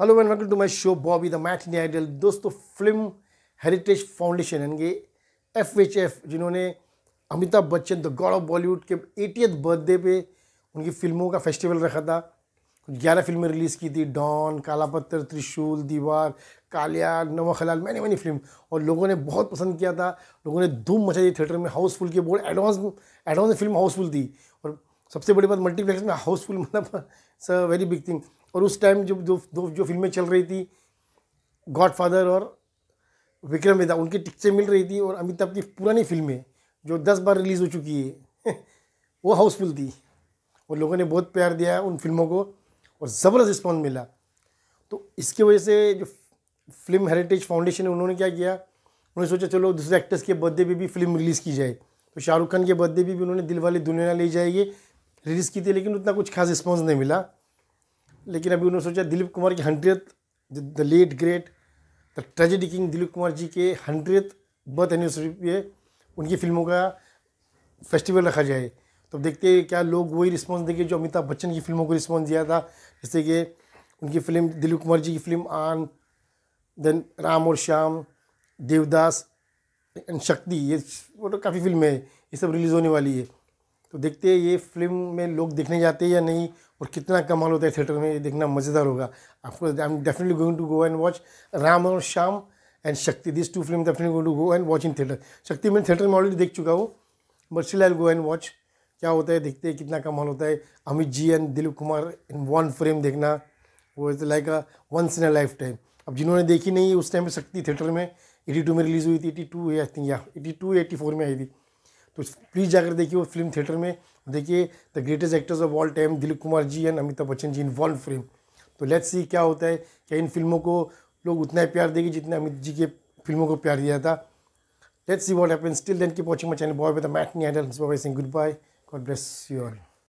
hello and welcome to my show Bobby the India idol दोस्तों film heritage foundation यानी F H F जिन्होंने Amitabh Bachchan the god of Bollywood के eighty birthday पे उनकी फिल्मों का फेस्टिवल रखा था कुछ ग्यारह फिल्में रिलीज़ की थी डॉन काला पत्थर त्रिशूल दीवार कालिया नवाखलाल मैंने मैंने फिल्म और लोगों ने बहुत पसंद किया था लोगों ने धूम मचा दी थिएटर में हाउसफुल की बोल एडवांस एडवांस फिल्म हाउसफुल थी और सबसे बड़ी बात मल्टीप्लेक्स में हाउसफुल मतलब it's a very big thing और उस टाइम जब जो दो जो फिल्में चल रही थी गॉडफादर और विक्रम वेदा उनकी टिकटें मिल रही थी और अमिताभ की पुरानी फिल्में जो दस बार रिलीज़ हो चुकी है वो हाउसफुल थी और लोगों ने बहुत प्यार दिया उन फिल्मों को और ज़बरदस्त रिस्पॉन्स मिला तो इसकी वजह से जो फिल्म हेरिटेज फाउंडेशन है उन्होंने क्या किया उन्होंने सोचा चलो दूसरे एक्टर्स के बर्थडे पे भी फिल्म रिलीज़ की जाए तो शाहरुख खान के बर्थडे पे भी उन्होंने दिल वाले दुनिया ले जाएगी रिलीज़ की थी लेकिन उतना कुछ खास रिस्पॉन्स नहीं मिला लेकिन अभी उन्होंने सोचा दिलीप कुमार की hundred the late great the tragedy king Dilip Kumar ji के हंड्रेड बर्थ एनिवर्सरी पे उनकी फिल्मों का फेस्टिवल रखा जाए तो देखते हैं क्या लोग वही रिस्पॉन्स देंगे जो अमिताभ बच्चन की फिल्मों को रिस्पॉन्स दिया था जैसे कि उनकी फिल्म दिलीप कुमार जी की फिल्म आन देन राम और श्याम देवदास एंड शक्ति ये वो तो काफ़ी फिल्में ये सब रिलीज़ होने वाली है तो देखते हैं ये फिल्म में लोग देखने जाते हैं या नहीं और कितना कमाल होता है थिएटर में ये देखना मज़ेदार होगा आपको I am definitely going to go and watch Ram Aur Shyam and Shakti this two film definitely going to go and watch in theatre Shakti मैंने थिएटर में ऑलरेडी देख चुका हूँ but still I go and watch क्या होता है देखते हैं कितना कमाल होता है Amit ji and Dilip Kumar in one frame देखना वो is like a once in a life time अब जिन्होंने देखी नहीं उस टाइम पर शक्ति थिएटर में एटी टू में रिलीज़ हुई थी एटी टू आई थिंक या एटी टू एटी फोर में आई थी तो प्लीज़ जाकर देखिए वो फिल्म थिएटर में देखिए the greatest actors of all time Dilip Kumar ji and Amitabh Bachchan ji in one film तो लेट्स सी क्या होता है क्या इन फिल्मों को लोग उतना ही प्यार देंगे जितने अमित जी के फिल्मों को प्यार दिया था let's see what happen still then keep watching my channel बॉय विद मैट नी एडल्स Singh good bye God bless you all